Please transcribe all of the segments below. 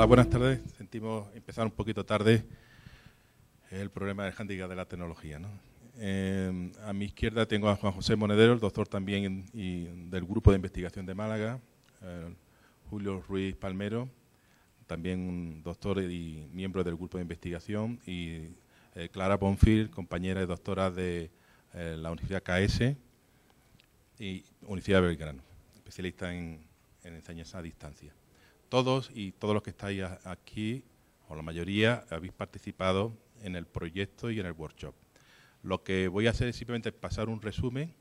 Hola, buenas tardes. Sentimos empezar un poquito tarde el problema del handicap de la tecnología. Em, a mi izquierda tengo a Juan José Monedero, doctor también del Grupo de Investigación de Málaga, eh, Julio Ruiz Palmero, también doctor y miembro del Grupo de Investigación, y eh, Clara Bonfil, compañera y doctora de eh, la Universidad KS y Universidad Belgrano, especialista en enseñanza a distancia todos y todos los que estáis aquí, o la mayoría, habéis participado en el proyecto y en el workshop. Lo que voy a hacer es simplemente pasar un resumen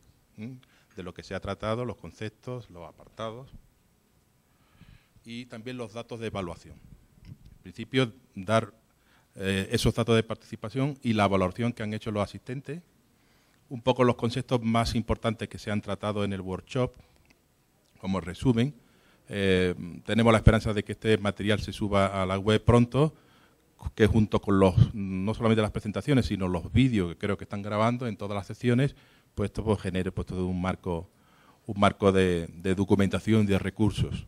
de lo que se ha tratado, los conceptos, los apartados y también los datos de evaluación. En principio, dar eh, esos datos de participación y la valoración que han hecho los asistentes, un poco los conceptos más importantes que se han tratado en el workshop, como resumen, eh, tenemos la esperanza de que este material se suba a la web pronto, que junto con los, no solamente las presentaciones, sino los vídeos que creo que están grabando en todas las sesiones, pues esto pues, genere pues, todo un marco, un marco de, documentación documentación de recursos.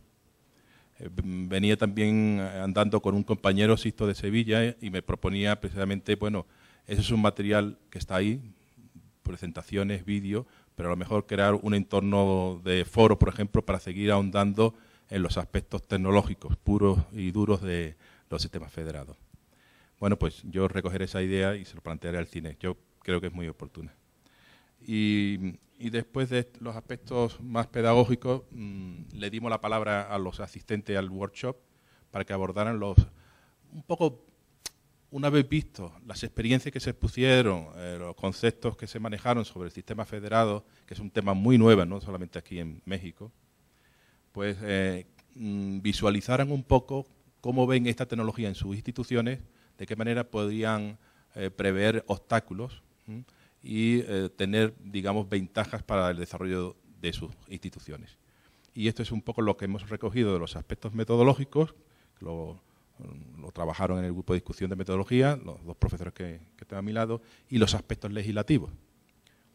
Eh, venía también andando con un compañero, Sisto de Sevilla, y me proponía precisamente, bueno, ese es un material que está ahí, presentaciones, vídeos, pero a lo mejor crear un entorno de foro, por ejemplo, para seguir ahondando en los aspectos tecnológicos puros y duros de los sistemas federados. Bueno, pues yo recogeré esa idea y se lo plantearé al cine. Yo creo que es muy oportuna. Y, después de los aspectos más pedagógicos, mm, le dimos la palabra a los asistentes al workshop para que abordaran los, un poco, una vez visto, las experiencias que se pusieron, eh, los conceptos que se manejaron sobre el sistema federado, que es un tema muy nuevo, no solamente aquí en México, pues eh, mm, visualizaran un poco cómo ven esta tecnología en sus instituciones, de qué manera podrían eh, prever obstáculos y eh, tener, digamos, ventajas para el desarrollo de sus instituciones. Y esto es un poco lo que hemos recogido de los aspectos metodológicos, lo, trabajaron en el grupo de discusión de metodología, los dos profesores que, que están a mi lado, y los aspectos legislativos.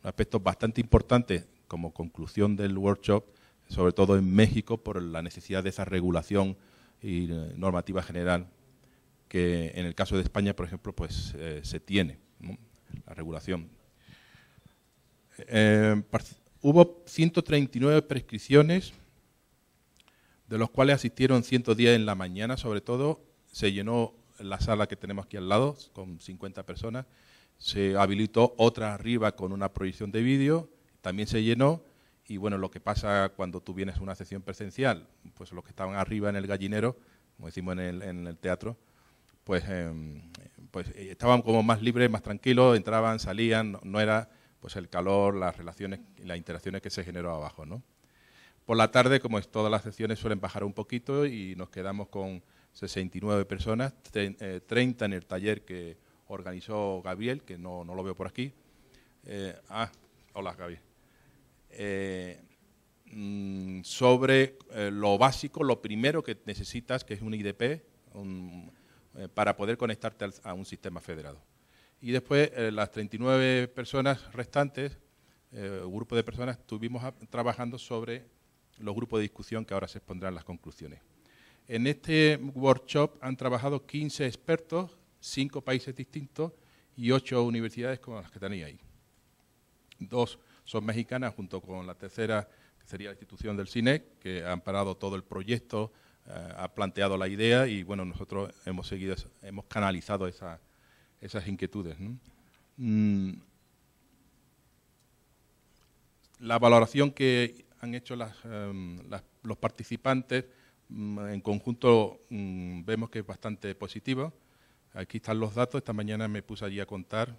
Un aspecto bastante importante como conclusión del workshop sobre todo en México, por la necesidad de esa regulación y eh, normativa general que en el caso de España, por ejemplo, pues eh, se tiene, la regulación. Eh, hubo 139 prescripciones, de los cuales asistieron 110 en la mañana, sobre todo. Se llenó la sala que tenemos aquí al lado con 50 personas. Se habilitó otra arriba con una proyección de vídeo, también se llenó y bueno, lo que pasa cuando tú vienes a una sesión presencial, pues los que estaban arriba en el gallinero, como decimos en el, en el teatro, pues, em, pues eh, estaban como más libres, más tranquilos, entraban, salían, no, era pues el calor, las relaciones, las interacciones que se generó abajo, ¿no? Por la tarde, como es, todas las sesiones suelen bajar un poquito y nos quedamos con 69 personas, 30 eh, en el taller que organizó Gabriel, que no, lo veo por aquí. Eh, ah, hola Gabriel. Eh, mm, sobre eh, lo básico, lo primero que necesitas, que es un IDP, eh, para poder conectarte a un sistema federado. Y después las 39 personas restantes, grupo de personas, estuvimos trabajando sobre los grupos de discusión que ahora se expondrán las conclusiones. En este workshop han trabajado 15 expertos, 5 países distintos y 8 universidades como las que tenéis ahí. Dos son mexicanas, junto con la tercera, que sería la institución del cine, que ha amparado todo el proyecto, eh, ha planteado la idea y bueno, nosotros hemos seguido, hemos canalizado esas inquietudes. Mm. La valoración que han hecho em, los participantes mm, en conjunto mm, vemos que es bastante positiva. Aquí están los datos, esta mañana me puse allí a contar,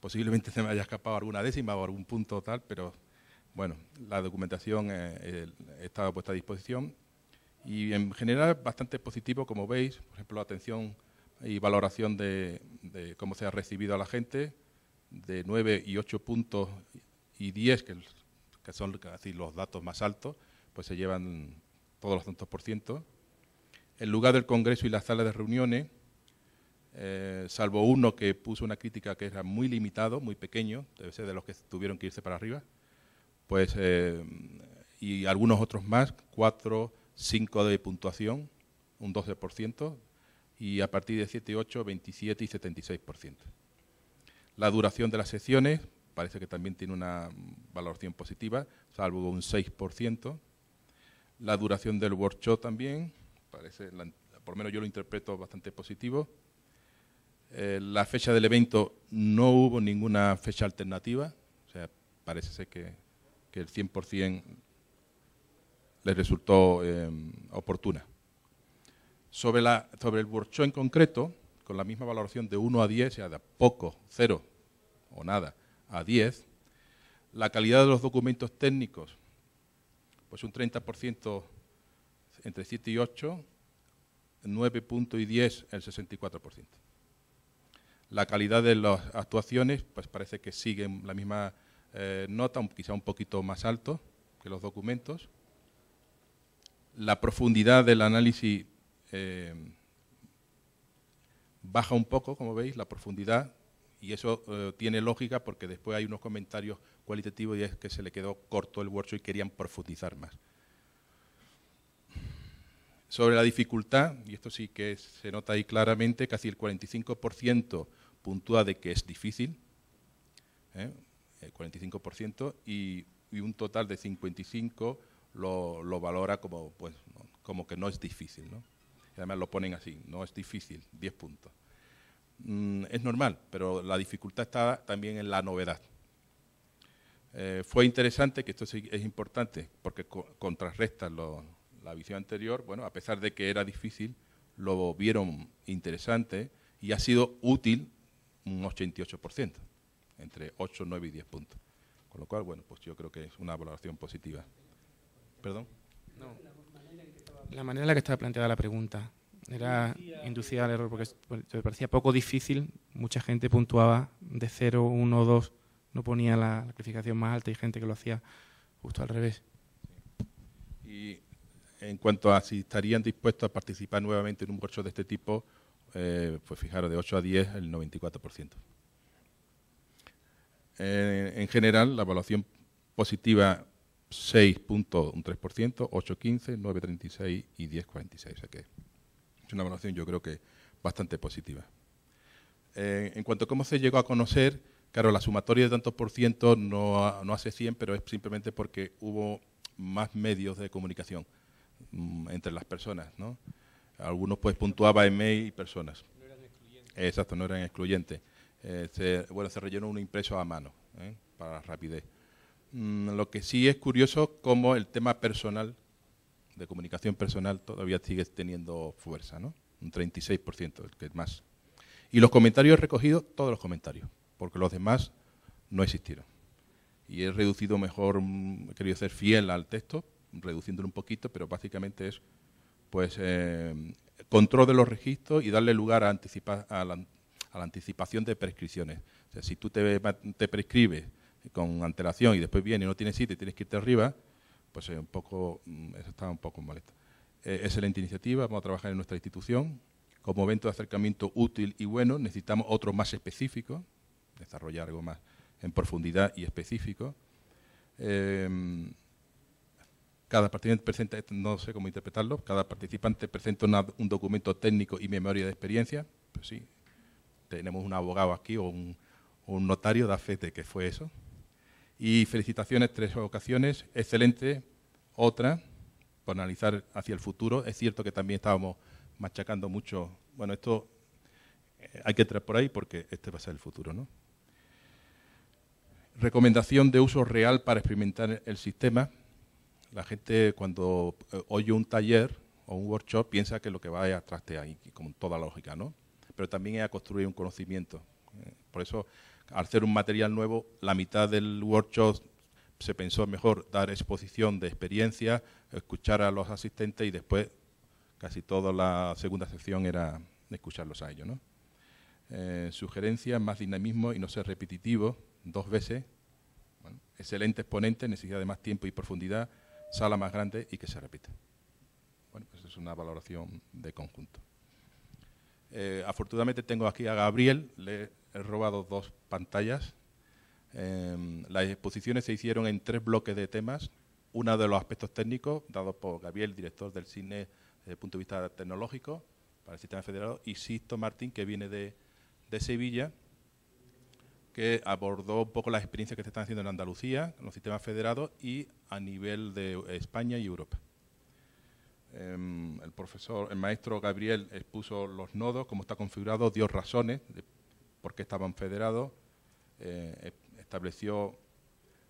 Posiblemente se me haya escapado alguna décima o algún punto tal, pero bueno, la documentación eh, está a vuestra disposición. Y en general bastante positivo, como veis, por ejemplo, atención y valoración de, cómo se ha recibido a la gente, de 9 y 8 puntos y 10, que, son los datos más altos, pues se llevan todos los tantos por ciento. El lugar del Congreso y las salas de reuniones, eh, salvo uno que puso una crítica que era muy limitado, muy pequeño, debe ser de los que tuvieron que irse para arriba, pues, eh, y algunos otros más, 4, 5 de puntuación, un 12%, y a partir de 7 y 8, 27 y 76%. La duración de las sesiones parece que también tiene una valoración positiva, salvo un 6%. La duración del workshop también, parece, por lo menos yo lo interpreto bastante positivo. Eh, la fecha del evento no hubo ninguna fecha alternativa, o sea, parece ser que, que el 100% le resultó eh, oportuna. Sobre, la, sobre el workshop en concreto, con la misma valoración de 1 a 10, o sea, de poco, cero o nada, a 10, la calidad de los documentos técnicos, pues un 30% entre 7 y 8, 9.10 el 64%. La calidad de las actuaciones pues parece que siguen la misma eh, nota, quizá un poquito más alto que los documentos. La profundidad del análisis eh, baja un poco, como veis, la profundidad, y eso eh, tiene lógica porque después hay unos comentarios cualitativos y es que se le quedó corto el workshop y querían profundizar más. Sobre la dificultad, y esto sí que se nota ahí claramente, casi el 45% puntúa de que es difícil, ¿eh? el 45%, y, un total de 55% lo, valora como, pues, como que no es difícil. ¿no? además lo ponen así, no es difícil, 10 puntos. Mm, es normal, pero la dificultad está también en la novedad. Eh, fue interesante, que esto sí es importante, porque contrarresta los la visión anterior, bueno, a pesar de que era difícil, lo vieron interesante y ha sido útil un 88%, entre 8, 9 y 10 puntos. Con lo cual, bueno, pues yo creo que es una valoración positiva. ¿Perdón? La manera en la que estaba planteada la pregunta era inducida al error porque pues, me parecía poco difícil. Mucha gente puntuaba de 0, 1, 2, no ponía la, calificación más alta y gente que lo hacía justo al revés en cuanto a si estarían dispuestos a participar nuevamente en un workshop de este tipo, eh, pues fijaros, de 8 a 10, el 94%. Eh, en general, la evaluación positiva 6.3%, 8.15, 9.36 y 10.46. es una evaluación yo creo que bastante positiva. Eh, en cuanto a cómo se llegó a conocer, claro, la sumatoria de tantos por ciento no, no hace 100, pero es simplemente porque hubo más medios de comunicación. Mm, entre las personas, ¿no? Algunos pues puntuaba en mail y personas. No eran excluyentes. Exacto, no eran excluyentes. Eh, bueno, se rellenó un impreso a mano ¿eh? para para rapidez. Mm, lo que sí es curioso cómo el tema personal, de comunicación personal, todavía sigue teniendo fuerza, ¿no? Un 36%, el que más. Y los comentarios recogidos, todos los comentarios, porque los demás no existieron. Y he reducido mejor, mm, he querido ser fiel al texto, reduciéndolo un poquito, pero básicamente es pues eh, control de los registros y darle lugar a, la, anticipación de prescripciones. O sea, si tú te, prescribes con antelación y después viene y no tienes sitio y tienes que irte arriba, pues es un poco, mm, eso está un poco molesto. es eh, excelente iniciativa, vamos a trabajar en nuestra institución. Como evento de acercamiento útil y bueno, necesitamos otro más específico, desarrollar algo más en profundidad y específico. Eh, cada participante presenta, este, no sé cómo interpretarlo, cada participante presenta un documento técnico y memoria de experiencia. Pues sí, tenemos un abogado aquí o un, notario de AFETE, de que fue eso. Y felicitaciones, tres ocasiones, excelente, otra, por analizar hacia el futuro. Es cierto que también estábamos machacando mucho, bueno, esto eh, hay que entrar por ahí porque este va a ser el futuro, ¿no? Recomendación de uso real para experimentar el sistema. La gente cuando eh, oye un taller o un workshop piensa que lo que va es a ahí, con toda lógica, ¿no? Pero también es a construir un conocimiento. Eh, por eso, al hacer un material nuevo, la mitad del workshop se pensó mejor dar exposición de experiencia, escuchar a los asistentes y después casi toda la segunda sección era escucharlos a ellos. ¿no? Eh, sugerencias, más dinamismo y no ser repetitivo dos veces. excelente exponente, necesidad de más tiempo y profundidad sala más grande y que se repite. Bueno, pues es una valoración de conjunto. Eh, afortunadamente tengo aquí a Gabriel, le he robado dos pantallas. Em, las exposiciones se hicieron en tres bloques de temas. Uno de los aspectos técnicos, dado por Gabriel, director del cine desde el punto de vista tecnológico para el sistema federado, y Sisto Martín, que viene de Sevilla, que abordó un poco las experiencias que se están haciendo en Andalucía, en los sistemas federados y a nivel de España y Europa. Em, el profesor, el maestro Gabriel expuso los nodos, cómo está configurado, dio razones de por qué estaban federados, eh, e, estableció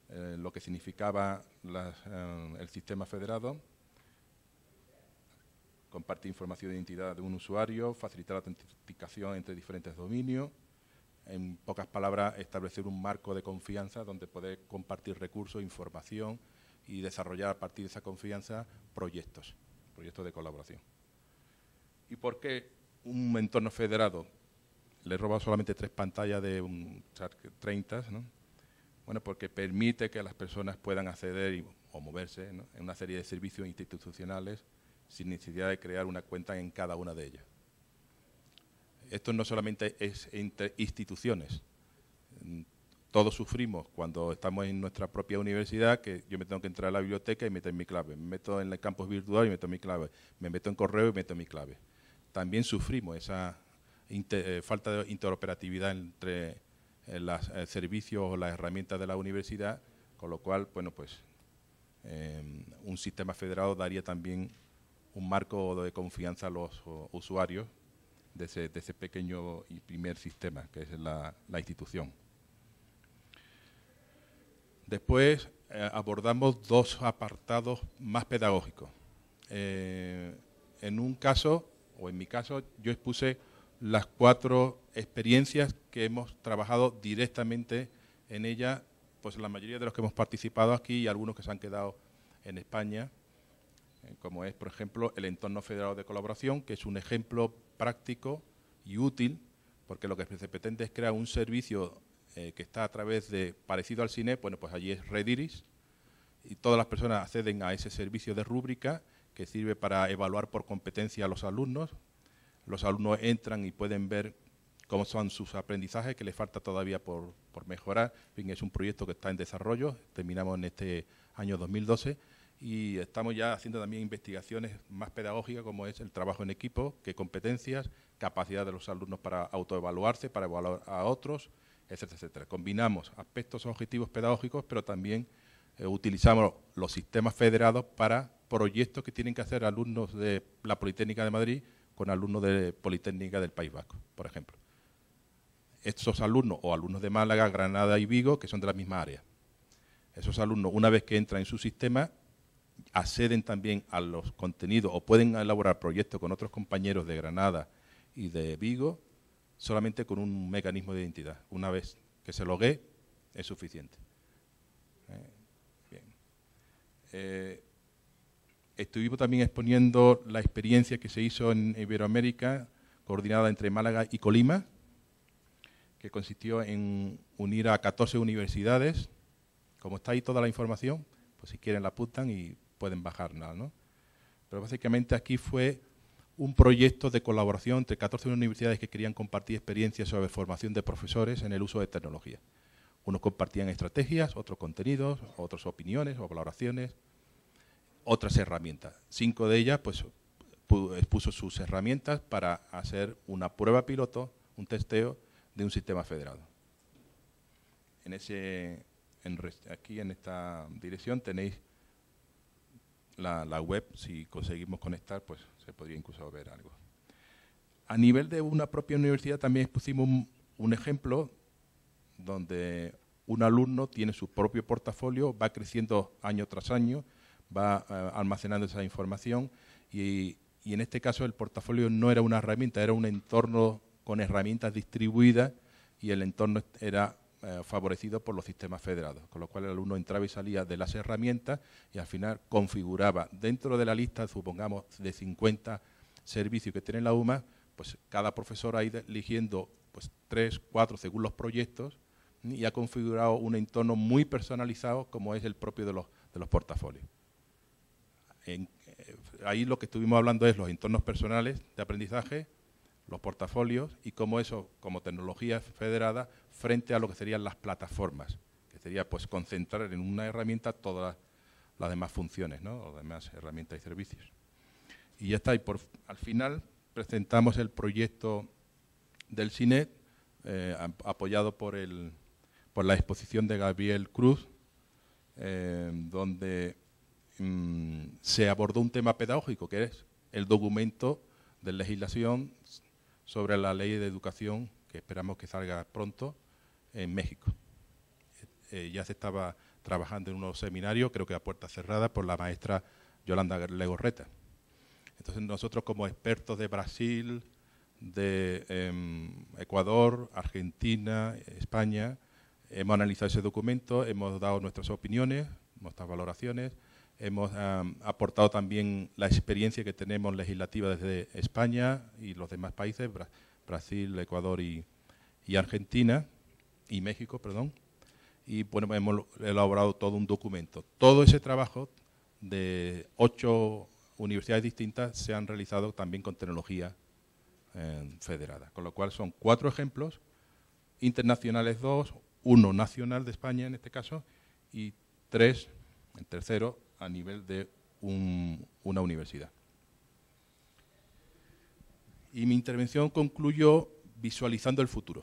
eh, lo que significaba eh, el sistema federado, compartir información de identidad de un usuario, facilitar la autenticación entre diferentes dominios, en pocas palabras, establecer un marco de confianza donde poder compartir recursos, información y desarrollar a partir de esa confianza proyectos, proyectos de colaboración. ¿Y por qué un entorno federado? Le roba solamente tres pantallas de un 30, ¿no? Bueno, porque permite que las personas puedan acceder y, o moverse en una serie de servicios institucionales sin necesidad de crear una cuenta en cada una de ellas esto no solamente es entre instituciones. Todos sufrimos cuando estamos en nuestra propia universidad, que yo me tengo que entrar a la biblioteca y meter mi clave. Me meto en el campus virtual y meto mi clave. Me meto en correo y meto mi clave. También sufrimos esa eh, falta de interoperatividad entre eh, los eh, servicios o las herramientas de la universidad, con lo cual, bueno, pues em, un sistema federado daría también un marco de confianza a los usuarios de ese, pequeño y primer sistema, que es la, institución. Después eh, abordamos dos apartados más pedagógicos. Eh, en un caso, o en mi caso, yo expuse las cuatro experiencias que hemos trabajado directamente en ella, pues la mayoría de los que hemos participado aquí y algunos que se han quedado en España, eh, como es, por ejemplo, el entorno Federal de colaboración, que es un ejemplo práctico y útil, porque lo que se pretende es crear un servicio eh, que está a través de, parecido al cine, bueno, pues allí es Rediris, y todas las personas acceden a ese servicio de rúbrica que sirve para evaluar por competencia a los alumnos. Los alumnos entran y pueden ver cómo son sus aprendizajes, que les falta todavía por, mejorar. es un proyecto que está en desarrollo, terminamos en este año 2012 y estamos ya haciendo también investigaciones más pedagógicas como es el trabajo en equipo, qué competencias, capacidad de los alumnos para autoevaluarse, para evaluar a otros, etcétera, etcétera. Combinamos aspectos objetivos pedagógicos, pero también eh, utilizamos los sistemas federados para proyectos que tienen que hacer alumnos de la Politécnica de Madrid con alumnos de Politécnica del País Vasco, por ejemplo. Estos alumnos o alumnos de Málaga, Granada y Vigo, que son de la misma área. Esos alumnos, una vez que entran en su sistema, acceden también a los contenidos o pueden elaborar proyectos con otros compañeros de Granada y de Vigo solamente con un mecanismo de identidad. Una vez que se logue, es suficiente. Eh, eh, estuvimos también exponiendo la experiencia que se hizo en Iberoamérica, coordinada entre Málaga y Colima, que consistió en unir a 14 universidades. Como está ahí toda la información, pues si quieren la apuntan y pueden nada, ¿no? Pero básicamente aquí fue un proyecto de colaboración entre 14 universidades que querían compartir experiencias sobre formación de profesores en el uso de tecnología. Unos compartían estrategias, otros contenidos, otras opiniones o valoraciones, otras herramientas. Cinco de ellas pues, expuso sus herramientas para hacer una prueba piloto, un testeo de un sistema federado. En ese, aquí en esta dirección tenéis la, web, si conseguimos conectar, pues se podría incluso ver algo. A nivel de una propia universidad también pusimos un, ejemplo donde un alumno tiene su propio portafolio, va creciendo año tras año, va eh, almacenando esa información y, y, en este caso el portafolio no era una herramienta, era un entorno con herramientas distribuidas y el entorno era eh, ...favorecido por los sistemas federados, con lo cual el alumno entraba y salía de las herramientas y al final configuraba dentro de la lista, supongamos, de 50 servicios que tiene la UMA, pues cada profesor ha ido eligiendo pues tres, cuatro según los proyectos y ha configurado un entorno muy personalizado como es el propio de los, portafolios. Eh, ahí lo que estuvimos hablando es los entornos personales de aprendizaje, los portafolios y cómo eso, como tecnología federada, frente a lo que serían las plataformas, que sería pues concentrar en una herramienta todas las demás funciones, ¿no? demás herramientas y servicios. Y ya está, y al final presentamos el proyecto del CINET, eh, apoyado por, el, por la exposición de Gabriel Cruz, eh, donde mm, se abordó un tema pedagógico, que es el documento de legislación sobre la ley de educación, que esperamos que salga pronto, en México. Eh, ya se estaba trabajando en unos seminarios, creo que a puerta cerrada, por la maestra Yolanda Legorreta. Entonces nosotros como expertos de Brasil, de em, Ecuador, Argentina, España, hemos analizado ese documento, hemos dado nuestras opiniones, nuestras valoraciones, hemos aportado también la experiencia que tenemos legislativa desde España y los demás países, Brasil, Ecuador y Argentina, y México, perdón, y hemos elaborado todo un documento. Todo ese trabajo de ocho universidades distintas se han realizado también con tecnología eh, federada, con lo cual son cuatro ejemplos, internacionales dos, uno nacional de España en este caso, y tres, el tercero, a nivel de una universidad. Y mi intervención concluyó visualizando el futuro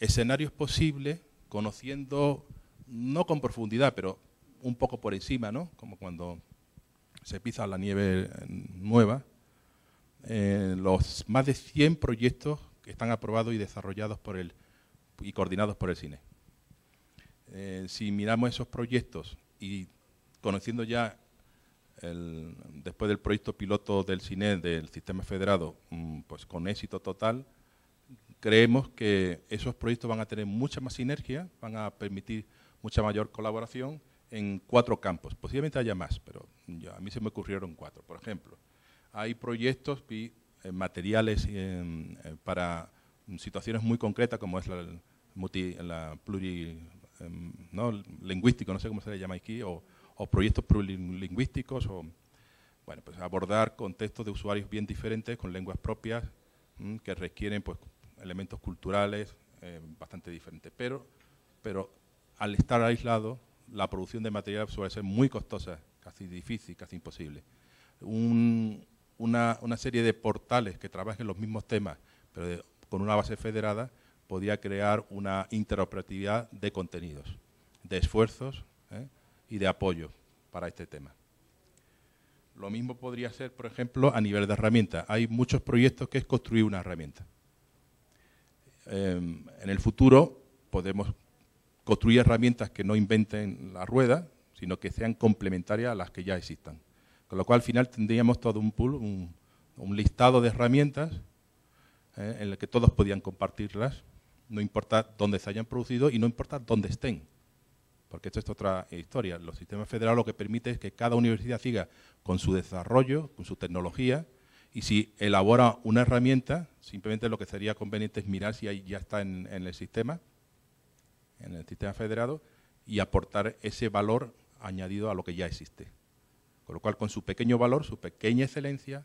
escenarios posibles, conociendo, no con profundidad, pero un poco por encima, ¿no? Como cuando se pisa la nieve eh, nueva, eh, los más de 100 proyectos que están aprobados y desarrollados por el, y coordinados por el CINE. Eh, si miramos esos proyectos y conociendo ya el, después del proyecto piloto del CINE del sistema federado, mm, pues con éxito total, Creemos que esos proyectos van a tener mucha más sinergia, van a permitir mucha mayor colaboración en cuatro campos. Posiblemente haya más, pero a mí se me ocurrieron cuatro. Por ejemplo, hay proyectos y eh, materiales eh, eh, para situaciones muy concretas, como es la, multi, ¿no? no sé cómo se le llama aquí, o, proyectos plurilingüísticos, o bueno, pues abordar contextos de usuarios bien diferentes, con lenguas propias, mm, que requieren pues, elementos culturales eh, bastante diferentes, pero, pero al estar aislado, la producción de material suele ser muy costosa, casi difícil, casi imposible. una, serie de portales que trabajen los mismos temas, pero con una base federada, podría crear una interoperatividad de contenidos, de esfuerzos ¿eh? y de apoyo para este tema. Lo mismo podría ser, por ejemplo, a nivel de herramientas. Hay muchos proyectos que es construir una herramienta. Em, en el futuro podemos construir herramientas que no inventen la rueda, sino que sean complementarias a las que ya existan. Con lo cual, al final, tendríamos todo un pool, un, listado de herramientas eh, en el que todos podían compartirlas, no importa dónde se hayan producido y no importa dónde estén. Porque esto es otra historia. Los sistemas federales lo que permite es que cada universidad siga con su desarrollo, con su tecnología, y si elabora una herramienta, simplemente lo que sería conveniente es mirar si ahí ya está en, en el sistema, en el sistema federado, y aportar ese valor añadido a lo que ya existe. Con lo cual, con su pequeño valor, su pequeña excelencia,